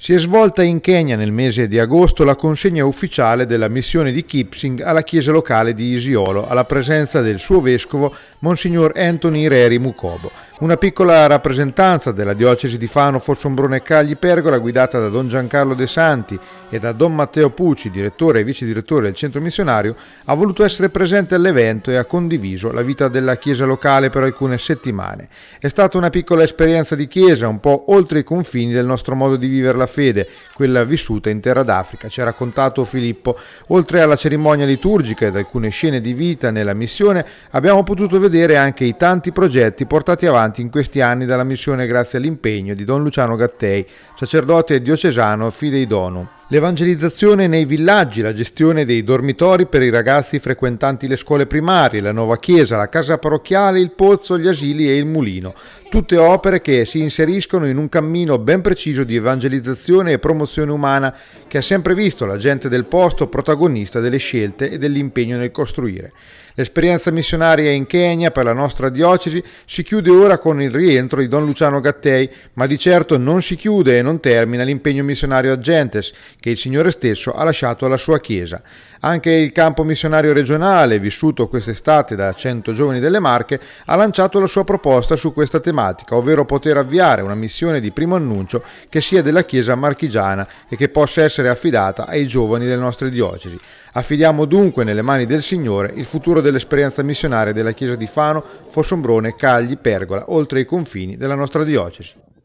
Si è svolta in Kenya nel mese di agosto la consegna ufficiale della missione di Kipsing alla chiesa locale di Isiolo, alla presenza del suo vescovo Monsignor Anthony Reri Mukobo. Una piccola rappresentanza della diocesi di Fano, Fossombrone e Cagli Pergola, guidata da Don Giancarlo De Santi, e da Don Matteo Pucci, direttore e vice direttore del centro missionario, ha voluto essere presente all'evento e ha condiviso la vita della chiesa locale per alcune settimane. È stata una piccola esperienza di chiesa, un po' oltre i confini del nostro modo di vivere la fede, quella vissuta in terra d'Africa, ci ha raccontato Filippo. Oltre alla cerimonia liturgica ed alcune scene di vita nella missione, abbiamo potuto vedere anche i tanti progetti portati avanti in questi anni dalla missione grazie all'impegno di Don Luciano Gattei, sacerdote diocesano fidei donum. L'evangelizzazione nei villaggi, la gestione dei dormitori per i ragazzi frequentanti le scuole primarie, la nuova chiesa, la casa parrocchiale, il pozzo, gli asili e il mulino tutte opere che si inseriscono in un cammino ben preciso di evangelizzazione e promozione umana che ha sempre visto la gente del posto protagonista delle scelte e dell'impegno nel costruire. L'esperienza missionaria in Kenya per la nostra diocesi si chiude ora con il rientro di Don Luciano Gattei, ma di certo non si chiude e non termina l'impegno missionario a Gentes che il Signore stesso ha lasciato alla sua Chiesa. Anche il campo missionario regionale, vissuto quest'estate da 100 giovani delle Marche, ha lanciato la sua proposta su questa tematica telematica, ovvero poter avviare una missione di primo annuncio che sia della Chiesa marchigiana e che possa essere affidata ai giovani delle nostre diocesi. Affidiamo dunque nelle mani del Signore il futuro dell'esperienza missionaria della Chiesa di Fano, Fossombrone, Cagli, Pergola, oltre i confini della nostra diocesi.